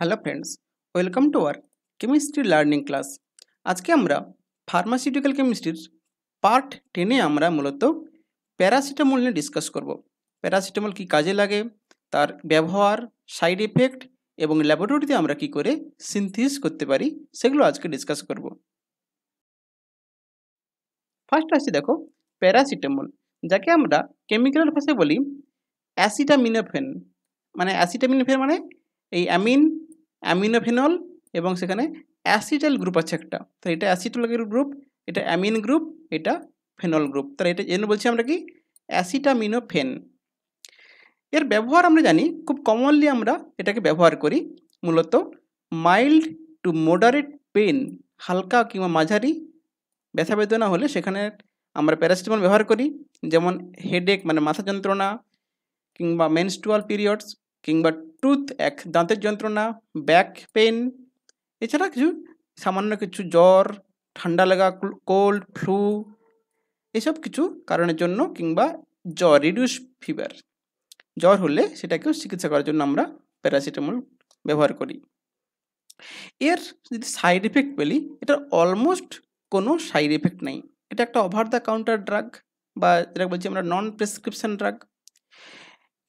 hello friends welcome to our chemistry learning class আজকে আমরা pharmaceutical কেমিস্ট্রির পার্ট টেনে আমরা মূলত প্যারাসিটামল নিয়ে ডিসকাস করব প্যারাসিটামল কি কাজে লাগে তার ব্যবহার সাইড এফেক্ট এবং ল্যাবরেটরিতে আমরা কি করে সিনথিস করতে পারি সেগুলো আজকে ডিসকাস করব ফার্স্ট আসছে দেখো প্যারাসিটামল যাকে আমরা কেমিক্যাল ভাষায় বলি অ্যাসিটামিনোফেন মানে অ্যাসিটামিনোফেন মানে এই অ্যামিন অ্যামিনোফেনল এবং সেখানে অ্যাসিটাল গ্রুপ আছে একটা তাহলে এটা অ্যাসিটাল গ্রুপ এটা অ্যামিন গ্রুপ এটা ফেনল গ্রুপ তাহলে এটা জন্য বলছি আমরা কি অ্যাসিটামিনোফেন এর ব্যবহার আমরা জানি খুব কমনলি আমরা এটাকে ব্যবহার করি মূলত মাইল্ড টু মোডারেট পেন হালকা কিংবা মাঝারি ব্যথা বেদনা হলে সেখানে আমরা প্যারাসিটামল ব্যবহার করি যেমন হেডেক মানে মাথা যন্ত্রণা কিংবা মেনস্টুয়াল পিরিয়ডস কিংবা টুথ এক দাঁতের যন্ত্রণা ব্যাক পেন এছাড়া কিছু সামান্য কিছু জ্বর ঠান্ডা লাগা কোল্ড ফ্লু এসব কিছু কারণের জন্য কিংবা জ্বর রিডিউস ফিভার জ্বর হলে সেটাকেও চিকিৎসা করার জন্য আমরা প্যারাসিটামল ব্যবহার করি এর যদি সাইড এফেক্ট বলি এটার অলমোস্ট কোনো সাইড এফেক্ট নেই এটা একটা ওভার দ্য কাউন্টার ড্রাগ বা যেটা বলছি আমরা নন প্রেসক্রিপশন ড্রাগ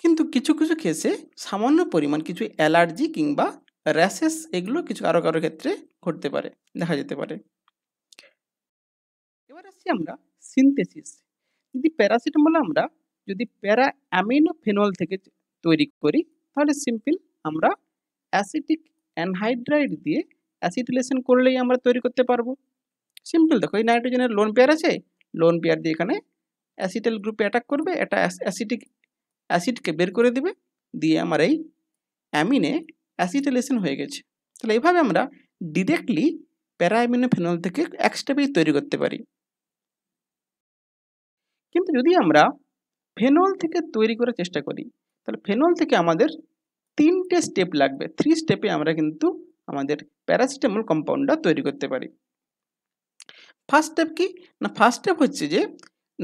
কিন্তু কিছু কিছু কেসে সামান্য পরিমাণ কিছু অ্যালার্জি কিংবা র্যাশেস এগুলো কিছু কারো কারো ক্ষেত্রে ঘটতে পারে দেখা যেতে পারে এবার আসছি আমরা সিনথেসিস যদি প্যারাসিটামল আমরা যদি প্যারা অ্যামিনো ফেনল থেকে তৈরি করি তাহলে সিম্পল আমরা অ্যাসিটিক অ্যানহাইড্রাইড দিয়ে অ্যাসিটিলেশন করলেই আমরা তৈরি করতে পারবো সিম্পল দেখো এই নাইট্রোজেনের লোন পেয়ার আছে লোন পেয়ার দিয়ে এখানে অ্যাসিটাল গ্রুপে অ্যাটাক করবে এটা অ্যাসিটিক অ্যাসিডকে বের করে দেবে দিয়ে আমার এই অ্যামিনে অ্যাসিটেলেশন হয়ে গেছে তাহলে এইভাবে আমরা ডিরেক্টলি ফেনল থেকে এক স্টেপেই তৈরি করতে পারি কিন্তু যদি আমরা ফেনল থেকে তৈরি করার চেষ্টা করি তাহলে ফেনল থেকে আমাদের তিনটে স্টেপ লাগবে থ্রি স্টেপে আমরা কিন্তু আমাদের প্যারাসিটামল কম্পাউন্ডটা তৈরি করতে পারি ফার্স্ট স্টেপ কি না ফার্স্ট স্টেপ হচ্ছে যে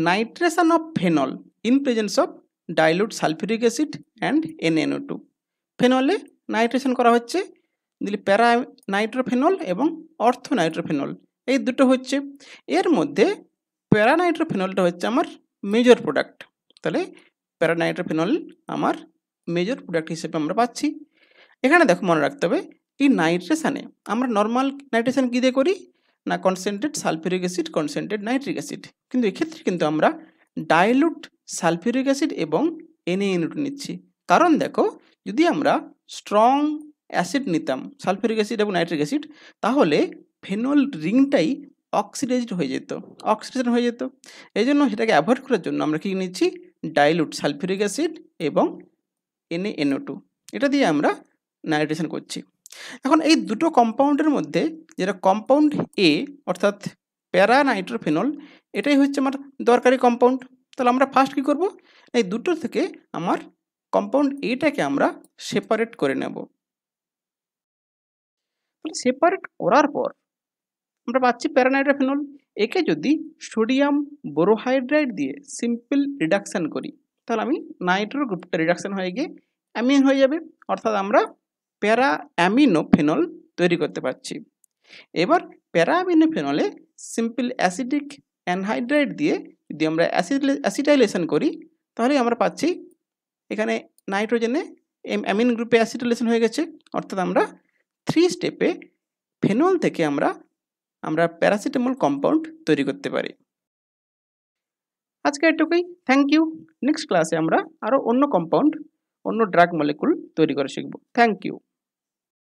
nitration of phenol in presence of dilute sulphuric acid and NNO two ফেনলে নাইট্রেশন করা হচ্ছে দিলি প্যারা নাইট্রোফেনল এবং অর্থ নাইট্রোফেনল এই দুটো হচ্ছে এর মধ্যে প্যারা নাইট্রোফেনলটা হচ্ছে আমার মেজর প্রোডাক্ট তাহলে প্যারা নাইট্রোফেনল আমার মেজর প্রোডাক্ট হিসেবে আমরা পাচ্ছি এখানে দেখো মনে রাখতে হবে এই নাইট্রেশানে আমরা নর্মাল নাইট্রেশান কী দিয়ে করি না concentrate sulphuric acid concentrate nitric acid কিন্তু এক্ষেত্রে কিন্তু আমরা ডাইলুট সালফিউরিক অ্যাসিড এবং এনএ ইউনিট নিচ্ছি কারণ দেখো যদি আমরা স্ট্রং অ্যাসিড নিতাম সালফিউরিক অ্যাসিড এবং নাইট্রিক অ্যাসিড তাহলে ফেনল রিংটাই অক্সিডাইজড হয়ে যেত অক্সিডেশন হয়ে যেত এই জন্য সেটাকে অ্যাভয়েড করার জন্য আমরা কী নিচ্ছি ডাইলুট সালফিউরিক অ্যাসিড এবং N A N O two আমরা নাইট্রেশন করছি এখন এই দুটো কম্পাউন্ডের মধ্যে যেটা কম্পাউন্ড এ অর্থাৎ প্যারা নাইট্রোফেনল এটাই হচ্ছে আমার দরকারি কম্পাউন্ড তাহলে আমরা ফার্স্ট কী করব এই দুটো থেকে আমার কম্পাউন্ড এটাকে আমরা সেপারেট করে নেব তাহলে সেপারেট করার পর আমরা পাচ্ছি প্যারানাইট্রাফিনল একে যদি সোডিয়াম বোরোহাইড্রাইড দিয়ে সিম্পল রিডাকশান করি তাহলে আমি নাইট্রো গ্রুপটা রিডাকশান হয়ে গিয়ে অ্যামিন হয়ে যাবে অর্থাৎ আমরা প্যারা অ্যামিনোফেনল তৈরি করতে পারছি এবার প্যারা অ্যামিনোফেনলে সিম্পল অ্যাসিডিক অ্যানহাইড্রাইড দিয়ে যদি আমরা অ্যাসিটাইলেশন করি তাহলে আমরা পাচ্ছি এখানে নাইট্রোজেনে অ্যামিন গ্রুপে অ্যাসিটাইলেশন হয়ে গেছে অর্থাৎ আমরা থ্রি স্টেপে ফেনল থেকে আমরা আমরা প্যারাসিটামল কম্পাউন্ড তৈরি করতে পারি আজকে এটুকুই থ্যাংক ইউ নেক্সট ক্লাসে আমরা আরও অন্য কম্পাউন্ড অন্য ড্রাগ মলিকুল তৈরি করে শিখব থ্যাংক ইউ